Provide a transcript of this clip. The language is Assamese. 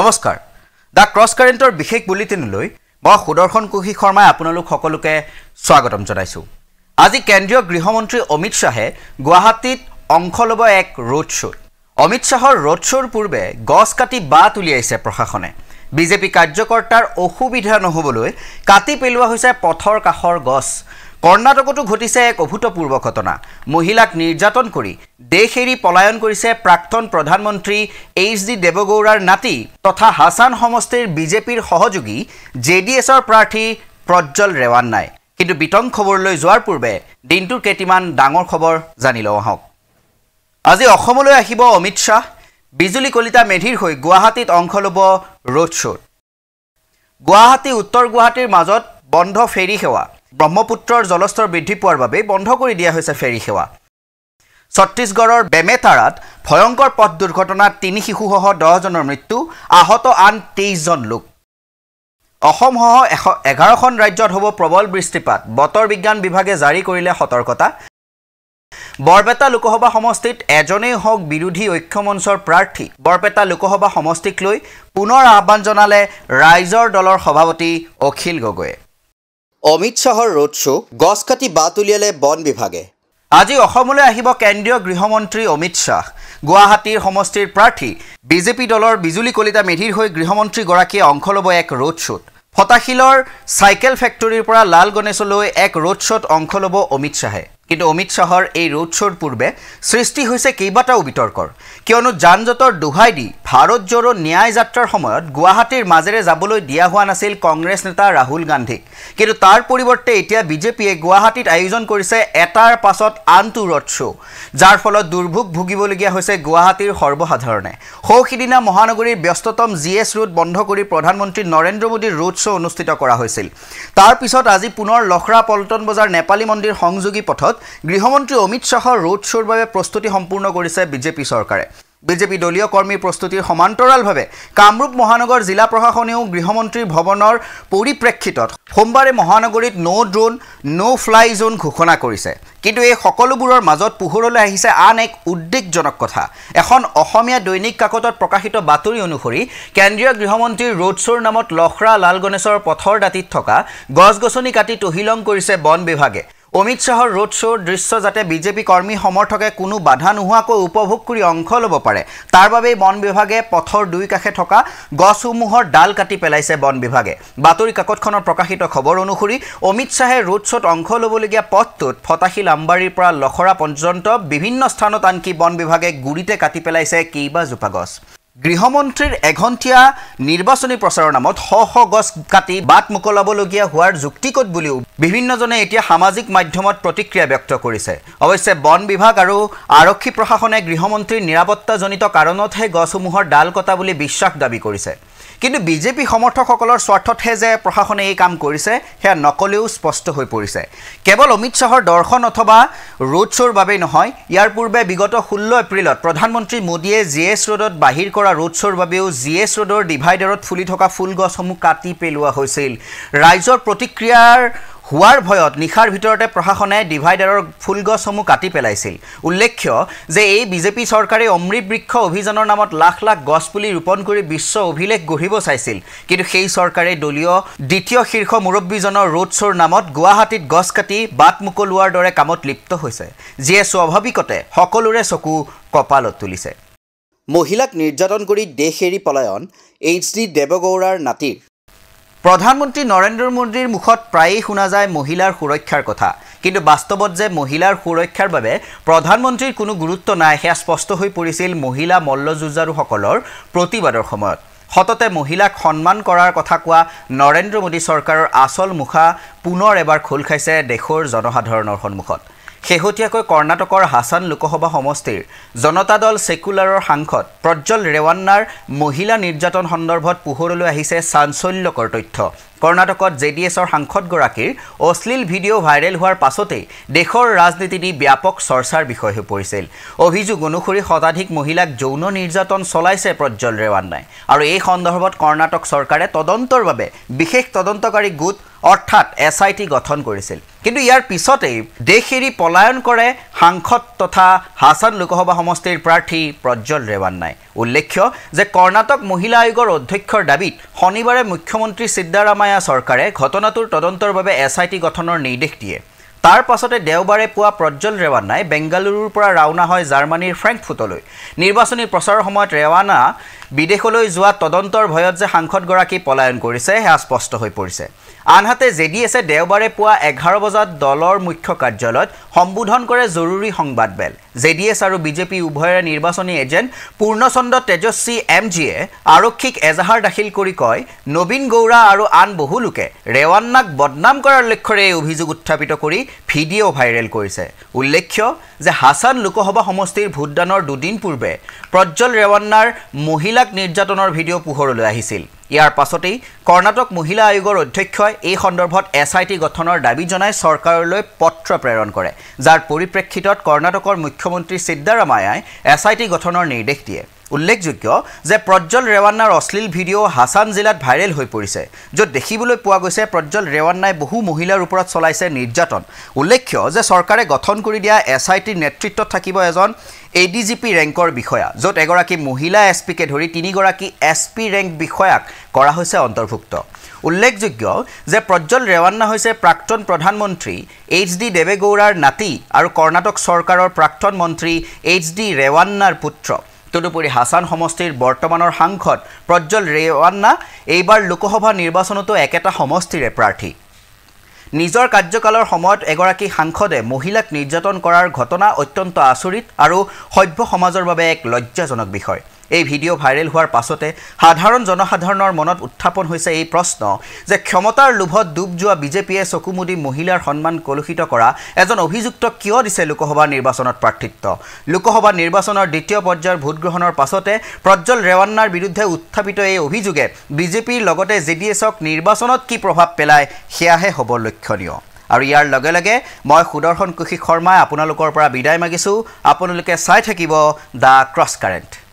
নমস্কাৰ দ্য ক্ৰছ কাৰেণ্টৰ বিশেষ বুলেটিনলৈ মই সুদৰ্শন কুশী শৰ্মাই আপোনালোক সকলোকে স্বাগতম জনাইছোঁ আজি কেন্দ্ৰীয় গৃহমন্ত্ৰী অমিত শ্বাহে গুৱাহাটীত অংশ ল'ব এক ৰোড শ্ব'ত অমিত শ্বাহৰ ৰোড শ্ব'ৰ পূৰ্বে গছ কাটি বাট উলিয়াইছে প্ৰশাসনে বিজেপি কাৰ্যকৰ্তাৰ অসুবিধা নহ'বলৈ কাটি পেলোৱা হৈছে পথৰ কাষৰ গছ কৰ্ণাটকতো ঘটিছে এক অভূতপূৰ্ব ঘটনা মহিলাক নিৰ্যাতন কৰি দেশ এৰি পলায়ন কৰিছে প্ৰাক্তন প্ৰধানমন্ত্ৰী এইচ ডি দেৱগৌড়াৰ নাতি তথা হাছান সমষ্টিৰ বিজেপিৰ সহযোগী জে ডি এছৰ প্ৰাৰ্থী প্ৰজ্জ্বল ৰেৱান্নাই কিন্তু বিতং খবৰলৈ যোৱাৰ পূৰ্বে দিনটোৰ কেইটিমান ডাঙৰ খবৰ জানি লওঁ আহক আজি অসমলৈ আহিব অমিত শ্বাহ বিজুলী কলিতা মেধিৰ হৈ গুৱাহাটীত অংশ ল'ব ৰোড শ্ব' গুৱাহাটী উত্তৰ গুৱাহাটীৰ মাজত বন্ধ ফেৰী সেৱা ব্ৰহ্মপুত্ৰৰ জলস্তৰ বৃদ্ধি পোৱাৰ বাবে বন্ধ কৰি দিয়া হৈছে ফেৰী সেৱা ছত্তীশগড়ৰ বেমেথাৰাত ভয়ংকৰ পথ দুৰ্ঘটনাত তিনি শিশুসহ দহজনৰ মৃত্যু আহত আন তেইছজন লোক অসমসহ এশ এঘাৰখন ৰাজ্যত হ'ব প্ৰবল বৃষ্টিপাত বতৰ বিজ্ঞান বিভাগে জাৰি কৰিলে সতৰ্কতা বৰপেটা লোকসভা সমষ্টিত এজনেই হওক বিৰোধী ঐক্য মঞ্চৰ প্ৰাৰ্থী বৰপেটা লোকসভা সমষ্টিক লৈ পুনৰ আহ্বান জনালে ৰাইজৰ দলৰ সভাপতি অখিল গগৈয়ে অমিত শ্বাহৰ ৰোড শ্ব' গছ কাটি বাট উলিয়ালে বন বিভাগে আজি অসমলৈ আহিব কেন্দ্ৰীয় গৃহমন্ত্ৰী অমিত শ্বাহ গুৱাহাটীৰ সমষ্টিৰ প্ৰাৰ্থী বিজেপি দলৰ বিজুলী কলিতা মেধিৰ হৈ গৃহমন্ত্ৰীগৰাকীয়ে অংশ ল'ব এক ৰোড শ্ব'ত ফটাশিলৰ চাইকেল ফেক্টৰীৰ পৰা লাল গণেশলৈ এক ৰোড শ্ব'ত অংশ ল'ব অমিত শ্বাহে কিন্তু অমিত শ্বাহৰ এই ৰোড শ্ব'ৰ পূৰ্বে সৃষ্টি হৈছে কেইবাটাও বিতৰ্কৰ কিয়নো যান জঁটৰ দোহাই দি ভাৰত জ'ৰো ন্যায় যাত্ৰাৰ সময়ত গুৱাহাটীৰ মাজেৰে যাবলৈ দিয়া হোৱা নাছিল কংগ্ৰেছ নেতা ৰাহুল গান্ধীক কিন্তু তাৰ পৰিৱৰ্তে এতিয়া বিজেপিয়ে গুৱাহাটীত আয়োজন কৰিছে এটাৰ পাছত আনটো ৰোড শ্ব' যাৰ ফলত দুৰ্ভোগ ভুগিবলগীয়া হৈছে গুৱাহাটীৰ সৰ্বসাধাৰণে সৌ সিদিনা মহানগৰীৰ ব্যস্ততম জি এছ ৰোড বন্ধ কৰি প্ৰধানমন্ত্ৰী নৰেন্দ্ৰ মোদীৰ ৰোড শ্ব' অনুষ্ঠিত কৰা হৈছিল তাৰ পিছত আজি পুনৰ লখৰা পল্টন বজাৰ নেপালী মন্দিৰ সংযোগী পথত পিছত গৃহমন্ত্ৰী অমিত শাহৰ ৰোড শ্বৰ বাবে প্ৰস্তুতি সম্পূৰ্ণ কৰিছে বিজেপি চৰকাৰে বিজেপি দলীয় কৰ্মীৰ প্ৰস্তুতিৰ সমান্তৰালভাৱে কামৰূপ মহানগৰ জিলা প্ৰশাসনেও গৃহমন্ত্ৰীৰ ভৱনৰ পৰিপ্ৰেক্ষিতত সোমবাৰে মহানগৰীত ন' ড্ৰোন ন' ফ্লাই জোন ঘোষণা কৰিছে কিন্তু এই সকলোবোৰৰ মাজত পোহৰলৈ আহিছে আন এক উদ্বেগজনক কথা এখন অসমীয়া দৈনিক কাকতত প্ৰকাশিত বাতৰি অনুসৰি কেন্দ্ৰীয় গৃহমন্ত্ৰীৰ ৰোড শ্ব'ৰ নামত লখৰা লাল গণেশৰ পথৰ দাঁতিত থকা গছ গছনি কাটি তহিলং কৰিছে বন বিভাগে অমিত শাহৰ ৰোড শ্ব'ৰ দৃশ্য যাতে বিজেপি কৰ্মী সমৰ্থকে কোনো বাধা নোহোৱাকৈ উপভোগ কৰি অংশ ল'ব পাৰে তাৰ বাবেই বন বিভাগে পথৰ দুই কাষে থকা গছসমূহৰ ডাল কাটি পেলাইছে বন বিভাগে বাতৰি কাকতখনৰ প্ৰকাশিত খবৰ অনুসৰি অমিত শ্বাহে ৰোড শ্ব'ত অংশ ল'বলগীয়া পথটোত ফটাশিল আম্বাৰীৰ পৰা লখৰা পৰ্যন্ত বিভিন্ন স্থানত আনকি বন বিভাগে গুৰিতে কাটি পেলাইছে কেইবাজোপা গছ গৃহমন্ত্ৰীৰ এঘণ্টীয়া নিৰ্বাচনী প্ৰচাৰৰ নামত শ শ গছ কাটি বাট মোকলাবলগীয়া হোৱাৰ যুক্তিকত বুলিও বিভিন্নজনে এতিয়া সামাজিক মাধ্যমত প্ৰতিক্ৰিয়া ব্যক্ত কৰিছে অৱশ্যে বন বিভাগ আৰু আৰক্ষী প্ৰশাসনে গৃহমন্ত্ৰীৰ নিৰাপত্তাজনিত কাৰণতহে গছসমূহৰ ডাল কটা বুলি বিশ্বাস দাবী কৰিছে কিন্তু বিজেপি সমৰ্থকসকলৰ স্বাৰ্থতহে যে প্ৰশাসনে এই কাম কৰিছে সেয়া নকলেও স্পষ্ট হৈ পৰিছে কেৱল অমিত শ্বাহৰ দৰ্শন অথবা ৰোড শ্ব'ৰ বাবেই নহয় ইয়াৰ পূৰ্বে বিগত ষোল্ল এপ্ৰিলত প্ৰধানমন্ত্ৰী মোদীয়ে জি এছ ৰোডত বাহিৰ কৰা কৰা ৰোড শ্ব'ৰ বাবেও জি এছ ৰোডৰ ডিভাইডাৰত ফুলি থকা ফুলগছসমূহ কাটি পেলোৱা হৈছিল ৰাইজৰ প্ৰতিক্ৰিয়াৰ হোৱাৰ ভয়ত নিশাৰ ভিতৰতে প্ৰশাসনে ডিভাইডাৰৰ ফুল ফুলগছসমূহ কাটি পেলাইছিল উল্লেখ্য যে এই বিজেপি চৰকাৰে অমৃত বৃক্ষ অভিযানৰ নামত লাখ লাখ গছপুলি ৰোপণ কৰি বিশ্ব অভিলেখ গঢ়িব চাইছিল কিন্তু সেই চৰকাৰে দলীয় দ্বিতীয় শীৰ্ষ মুৰব্বীজনৰ ৰোড শ্ব'ৰ নামত গুৱাহাটীত গছ কাটি বাট মুকলোৱাৰ দৰে কামত লিপ্ত হৈছে যিয়ে স্বাভাৱিকতে সকলোৰে চকু কপালত তুলিছে মহিলাক নিৰ্যাতন কৰি দেশ এৰি পলায়ন এইচ ডি দেৱগৌৰাৰ নাতিৰ প্ৰধানমন্ত্ৰী নৰেন্দ্ৰ মোদীৰ মুখত প্ৰায়েই শুনা যায় মহিলাৰ সুৰক্ষাৰ কথা কিন্তু বাস্তৱত যে মহিলাৰ সুৰক্ষাৰ বাবে প্ৰধানমন্ত্ৰীৰ কোনো গুৰুত্ব নাই সেয়া স্পষ্ট হৈ পৰিছিল মহিলা মল্লযুঁজাৰুসকলৰ প্ৰতিবাদৰ সময়ত সততে মহিলাক সন্মান কৰাৰ কথা কোৱা নৰেন্দ্ৰ মোদী চৰকাৰৰ আচল মুখা পুনৰ এবাৰ খোল খাইছে দেশৰ জনসাধাৰণৰ সন্মুখত শেহতীয়াকৈ কৰ্ণাটকৰ হাছান লোকসভা সমষ্টিৰ জনতা দল ছেকুলাৰৰ সাংসদ প্ৰজ্বল ৰেৱান্নাৰ মহিলা নিৰ্যাতন সন্দৰ্ভত পোহৰলৈ আহিছে চাঞ্চল্যকৰ তথ্য কৰ্ণাটকত জে ডি এছৰ সাংসদগৰাকীৰ অশ্লীল ভিডিঅ' ভাইৰেল হোৱাৰ পাছতেই দেশৰ ৰাজনীতি দি ব্যাপক চৰ্চাৰ বিষয় হৈ পৰিছিল অভিযোগ অনুসৰি শতাধিক মহিলাক যৌন নিৰ্যাতন চলাইছে প্ৰজ্বল ৰেৱান্নাই আৰু এই সন্দৰ্ভত কৰ্ণাটক চৰকাৰে তদন্তৰ বাবে বিশেষ তদন্তকাৰী গোট অৰ্থাৎ এছ আই টি গঠন কৰিছিল কিন্তু ইয়াৰ পিছতেই দেশ এৰি পলায়ন কৰে সাংসদ তথা হাছান লোকসভা সমষ্টিৰ প্ৰাৰ্থী প্ৰজ্বল ৰেৱান্নাই উল্লেখ্য যে কৰ্ণাটক মহিলা আয়োগৰ অধ্যক্ষৰ দাবীত শনিবাৰে মুখ্যমন্ত্ৰী চিদ্দাৰামায়া চৰকাৰে ঘটনাটোৰ তদন্তৰ বাবে এছ আই টি গঠনৰ নিৰ্দেশ দিয়ে তাৰ পাছতে দেওবাৰে পুৱা প্ৰজ্বল ৰেৱান্নাই বেংগালুৰুৰ পৰা ৰাওনা হয় জাৰ্মানীৰ ফ্ৰেংকফুটলৈ নিৰ্বাচনী প্ৰচাৰৰ সময়ত ৰেৱান্না বিদেশলৈ যোৱা তদন্তৰ ভয়ত যে সাংসদগৰাকী পলায়ন কৰিছে সেয়া স্পষ্ট হৈ পৰিছে আনহাতে জে ডি এছে দেওবাৰে পুৱা এঘাৰ বজাত দলৰ মুখ্য কাৰ্যালয়ত সম্বোধন কৰে জৰুৰী সংবাদ জে ডি এছ আৰু বিজেপি উভয়ৰে নিৰ্বাচনী এজেণ্ট পূৰ্ণচন্দ্ৰ তেজস্বী এম জিয়ে আৰক্ষীক এজাহাৰ দাখিল কৰি কয় নবীন গৌৰা আৰু আন বহু লোকে ৰেৱান্নাক বদনাম কৰাৰ লক্ষ্যৰে এই অভিযোগ উত্থাপিত কৰি ভিডিঅ' ভাইৰেল কৰিছে উল্লেখ্য যে হাছান লোকসভা সমষ্টিৰ ভোটদানৰ দুদিন পূৰ্বে প্ৰজ্বল ৰেৱান্নাৰ মহিলাক নিৰ্যাতনৰ ভিডিঅ' পোহৰলৈ আহিছিল ইয়াৰ পাছতেই কৰ্ণাটক মহিলা আয়োগৰ অধ্যক্ষই এই সন্দৰ্ভত এছ আই টি গঠনৰ দাবী জনাই চৰকাৰলৈ পত্ৰ প্ৰেৰণ কৰে যাৰ পৰিপ্ৰেক্ষিতত কৰ্ণাটকৰ মুখ্যমন্ত্ৰী চিদ্দাৰামায়াই এছ আই টি গঠনৰ নিৰ্দেশ দিয়ে উল্লেখযোগ্য যে প্ৰজ্জ্বল ৰেৱান্নাৰ অশ্লীল ভিডিঅ' হাছান জিলাত ভাইৰেল হৈ পৰিছে য'ত দেখিবলৈ পোৱা গৈছে প্ৰজ্জ্বল ৰেৱান্নাই বহু মহিলাৰ ওপৰত চলাইছে নিৰ্যাতন উল্লেখ্য যে চৰকাৰে গঠন কৰি দিয়া এছ আই টিৰ নেতৃত্বত থাকিব এজন এ ডি জি পি ৰেংকৰ বিষয়া য'ত এগৰাকী মহিলা এছ পিকে ধৰি তিনিগৰাকী এছ পি ৰেংক বিষয়াক কৰা হৈছে অন্তৰ্ভুক্ত উল্লেখযোগ্য যে প্ৰজ্জ্বল ৰেৱান্না হৈছে প্ৰাক্তন প্ৰধানমন্ত্ৰী এইচ ডি দেৱেগৌড়াৰ নাতি আৰু কৰ্ণাটক চৰকাৰৰ প্ৰাক্তন মন্ত্ৰী এইচ ডি ৰেৱান্নাৰ পুত্ৰ তদুপৰি হাছান সমষ্টিৰ বৰ্তমানৰ সাংসদ প্ৰজ্বল ৰেৱান্না এইবাৰ লোকসভা নিৰ্বাচনতো একেটা সমষ্টিৰে প্ৰাৰ্থী নিজৰ কাৰ্যকালৰ সময়ত এগৰাকী সাংসদে মহিলাক নিৰ্যাতন কৰাৰ ঘটনা অত্যন্ত আচৰিত আৰু সভ্য সমাজৰ বাবে এক লজ্জাজনক বিষয় এই ভিডিঅ' ভাইৰেল হোৱাৰ পাছতে সাধাৰণ জনসাধাৰণৰ মনত উত্থাপন হৈছে এই প্ৰশ্ন যে ক্ষমতাৰ লোভত ডুব যোৱা বিজেপিয়ে চকুমুদি মহিলাৰ সন্মান কলুষিত কৰা এজন অভিযুক্ত কিয় দিছে লোকসভা নিৰ্বাচনত প্ৰাৰ্থিত্ব লোকসভা নিৰ্বাচনৰ দ্বিতীয় পৰ্যায়ৰ ভোটগ্ৰহণৰ পাছতে প্ৰজ্জ্বল ৰেৱান্নাৰ বিৰুদ্ধে উত্থাপিত এই অভিযোগে বিজেপিৰ লগতে জে ডি এছক নিৰ্বাচনত কি প্ৰভাৱ পেলায় সেয়াহে হ'ব লক্ষণীয় আৰু ইয়াৰ লগে লগে মই সুদৰ্শন কোশিক শৰ্মাই আপোনালোকৰ পৰা বিদায় মাগিছোঁ আপোনালোকে চাই থাকিব দ্য ক্ৰছ কাৰেণ্ট